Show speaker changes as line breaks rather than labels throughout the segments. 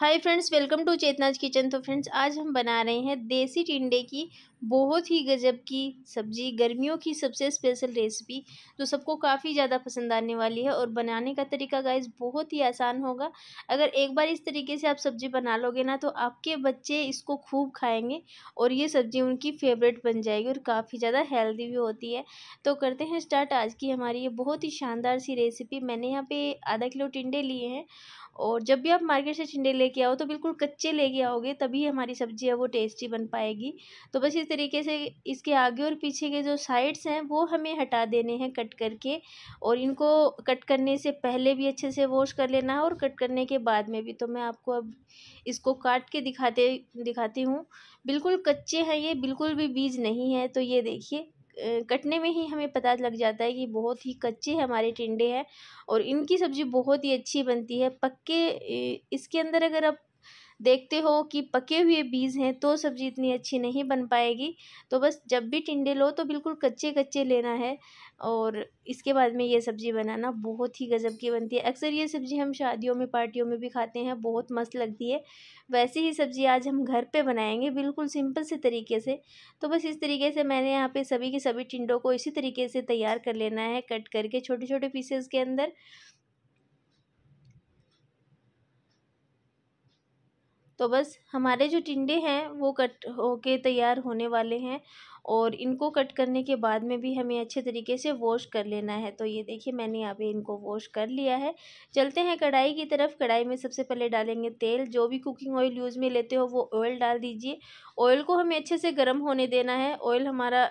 hi friends welcome to Chetna's kitchen तो friends आज हम बना रहे हैं देसी टिंडे की बहुत ही गजब की सब्जी गर्मियों की सबसे स्पेशल रेसिपी जो सबको काफ़ी ज़्यादा पसंद आने वाली है और बनाने का तरीका गाइस बहुत ही आसान होगा अगर एक बार इस तरीके से आप सब्ज़ी बना लोगे ना तो आपके बच्चे इसको खूब खाएंगे और ये सब्ज़ी उनकी फेवरेट बन जाएगी और काफ़ी ज़्यादा हेल्दी भी होती है तो करते हैं स्टार्ट आज की हमारी ये बहुत ही शानदार सी रेसिपी मैंने यहाँ पर आधा किलो टिंडे लिए हैं और जब भी आप मार्केट से छिंडे लेके आओ तो बिल्कुल कच्चे लेके आओगे तभी हमारी सब्जी है वो टेस्टी बन पाएगी तो बस इस तरीके से इसके आगे और पीछे के जो साइड्स हैं वो हमें हटा देने हैं कट करके और इनको कट करने से पहले भी अच्छे से वॉश कर लेना है और कट करने के बाद में भी तो मैं आपको अब इसको काट के दिखाते दिखाती हूँ बिल्कुल कच्चे हैं ये बिल्कुल भी बीज नहीं है तो ये देखिए कटने में ही हमें पता लग जाता है कि बहुत ही कच्चे हमारे टिंडे हैं और इनकी सब्ज़ी बहुत ही अच्छी बनती है पक्के इसके अंदर अगर आप देखते हो कि पके हुए बीज हैं तो सब्ज़ी इतनी अच्छी नहीं बन पाएगी तो बस जब भी टिंडे लो तो बिल्कुल कच्चे कच्चे लेना है और इसके बाद में ये सब्ज़ी बनाना बहुत ही गज़ब की बनती है अक्सर ये सब्ज़ी हम शादियों में पार्टियों में भी खाते हैं बहुत मस्त लगती है वैसे ही सब्ज़ी आज हम घर पर बनाएँगे बिल्कुल सिंपल से तरीके से तो बस इस तरीके से मैंने यहाँ पे सभी के सभी टिंडों को इसी तरीके से तैयार कर लेना है कट करके छोटे छोटे पीसेस के अंदर तो बस हमारे जो टिंडे हैं वो कट होके तैयार होने वाले हैं और इनको कट करने के बाद में भी हमें अच्छे तरीके से वॉश कर लेना है तो ये देखिए मैंने यहाँ पे इनको वॉश कर लिया है चलते हैं कढ़ाई की तरफ कढ़ाई में सबसे पहले डालेंगे तेल जो भी कुकिंग ऑयल यूज़ में लेते हो वो ऑयल डाल दीजिए ऑयल को हमें अच्छे से गर्म होने देना है ऑयल हमारा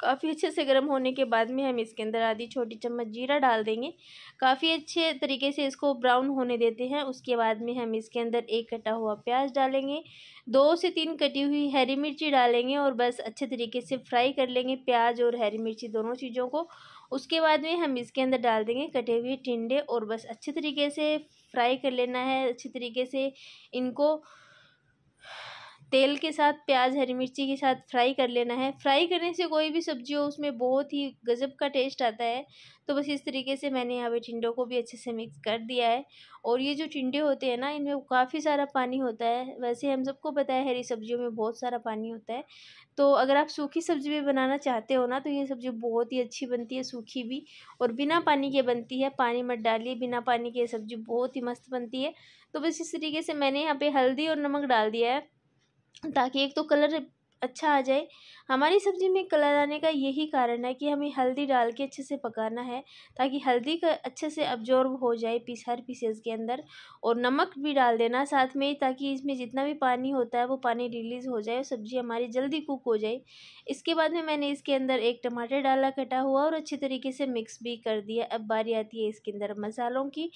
काफ़ी अच्छे से गर्म होने के बाद में हम इसके अंदर आधी छोटी चम्मच जीरा डाल देंगे काफ़ी अच्छे तरीके से इसको ब्राउन होने देते हैं उसके बाद में हम इसके अंदर एक कटा हुआ प्याज डालेंगे दो से तीन कटी हुई हरी मिर्ची डालेंगे और बस अच्छे तरीके से फ्राई कर लेंगे प्याज और हरी मिर्ची दोनों चीज़ों को उसके बाद में हम इसके अंदर डाल देंगे कटे हुए टिंडे और बस अच्छे तरीके से फ्राई कर लेना है अच्छे तरीके से इनको तेल के साथ प्याज हरी मिर्ची के साथ फ्राई कर लेना है फ्राई करने से कोई भी सब्जी हो उसमें बहुत ही गज़ब का टेस्ट आता है तो बस इस तरीके से मैंने यहाँ पे टिंडों को भी अच्छे से मिक्स कर दिया है और ये जो टिंडे होते हैं ना इनमें काफ़ी सारा पानी होता है वैसे हम सबको पता है हरी सब्जियों में बहुत सारा पानी होता है तो अगर आप सूखी सब्ज़ी भी बनाना चाहते हो ना तो ये सब्ज़ी बहुत ही अच्छी बनती है सूखी भी और बिना पानी के बनती है पानी मत डालिए बिना पानी के सब्ज़ी बहुत ही मस्त बनती है तो बस इस तरीके से मैंने यहाँ पर हल्दी और नमक डाल दिया है ताकि एक तो कलर अच्छा आ जाए हमारी सब्ज़ी में कलर आने का यही कारण है कि हमें हल्दी डाल के अच्छे से पकाना है ताकि हल्दी का अच्छे से अब्जॉर्ब हो जाए पीस हर पीसेस के अंदर और नमक भी डाल देना साथ में ताकि इसमें जितना भी पानी होता है वो पानी रिलीज़ हो जाए और सब्ज़ी हमारी जल्दी कुक हो जाए इसके बाद में मैंने इसके अंदर एक टमाटर डाला कटा हुआ और अच्छे तरीके से मिक्स भी कर दिया अब बारी आती है इसके अंदर मसालों की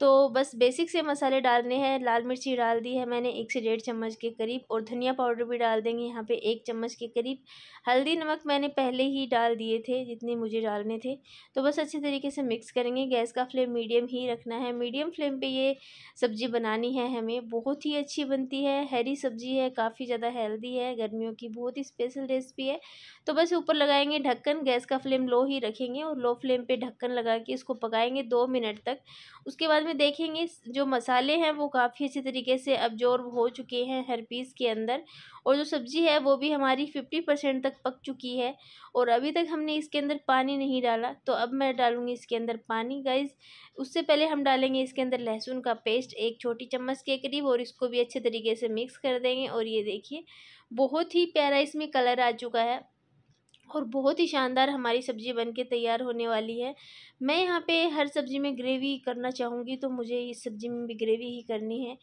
तो बस बेसिक से मसाले डालने हैं लाल मिर्ची डाल दी है मैंने एक से डेढ़ चम्मच के करीब और धनिया पाउडर भी डाल देंगे यहाँ पे एक चम्मच के करीब हल्दी नमक मैंने पहले ही डाल दिए थे जितने मुझे डालने थे तो बस अच्छे तरीके से मिक्स करेंगे गैस का फ्लेम मीडियम ही रखना है मीडियम फ्लेम पे ये सब्ज़ी बनानी है हमें बहुत ही अच्छी बनती है हरी सब्ज़ी है काफ़ी ज़्यादा हेल्दी है गर्मियों की बहुत ही स्पेशल रेसिपी है तो बस ऊपर लगाएंगे ढक्कन गैस का फ्लेम लो ही रखेंगे और लो फ्लेम पर ढक्कन लगा के इसको पकाएँगे दो मिनट तक उसके बाद में देखेंगे जो मसाले हैं वो काफ़ी अच्छे तरीके से अब्जॉर्ब हो चुके हैं हर पीस के अंदर और जो सब्ज़ी है वो भी हमारी फिफ्टी परसेंट तक पक चुकी है और अभी तक हमने इसके अंदर पानी नहीं डाला तो अब मैं डालूँगी इसके अंदर पानी गाइज़ उससे पहले हम डालेंगे इसके अंदर लहसुन का पेस्ट एक छोटी चम्मच के करीब और इसको भी अच्छे तरीके से मिक्स कर देंगे और ये देखिए बहुत ही प्यारा इसमें कलर आ चुका है और बहुत ही शानदार हमारी सब्ज़ी बनके तैयार होने वाली है मैं यहाँ पे हर सब्ज़ी में ग्रेवी करना चाहूँगी तो मुझे इस सब्ज़ी में भी ग्रेवी ही करनी है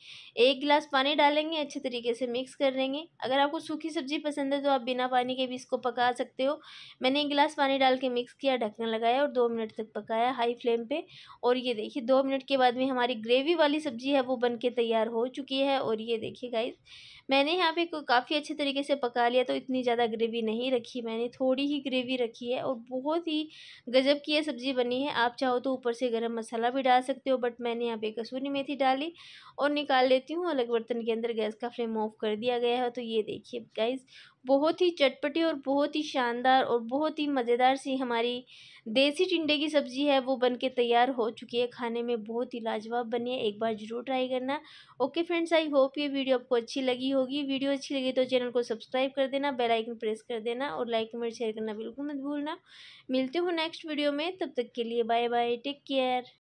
एक गिलास पानी डालेंगे अच्छे तरीके से मिक्स कर लेंगे अगर आपको सूखी सब्ज़ी पसंद है तो आप बिना पानी के भी इसको पका सकते हो मैंने एक गिलास पानी डाल के मिक्स किया ढक्कन लगाया और दो मिनट तक पकाया हाई फ्लेम पर और ये देखिए दो मिनट के बाद में हमारी ग्रेवी वाली सब्ज़ी है वो बन तैयार हो चुकी है और ये देखिए गाइज़ मैंने यहाँ पे काफ़ी अच्छे तरीके से पका लिया तो इतनी ज़्यादा ग्रेवी नहीं रखी मैंने थोड़ी ही ग्रेवी रखी है और बहुत ही गजब की यह सब्ज़ी बनी है आप चाहो तो ऊपर से गर्म मसाला भी डाल सकते हो बट मैंने यहाँ पे कसूरी मेथी डाली और निकाल लेती हूँ अलग बर्तन के अंदर गैस का फ्लेम ऑफ कर दिया गया है तो ये देखिए गाइज़ बहुत ही चटपटी और बहुत ही शानदार और बहुत ही मज़ेदार सी हमारी देसी टिंडे की सब्ज़ी है वो बन के तैयार हो चुकी है खाने में बहुत ही लाजवाब बनी है एक बार ज़रूर ट्राई करना ओके फ्रेंड्स आई होप ये वीडियो आपको अच्छी लगी होगी वीडियो अच्छी लगी तो चैनल को सब्सक्राइब कर देना बेल आइकन प्रेस कर देना और लाइक कमेंट शेयर करना बिल्कुल मत भूलना मिलते हो नेक्स्ट वीडियो में तब तक के लिए बाय बाय टेक केयर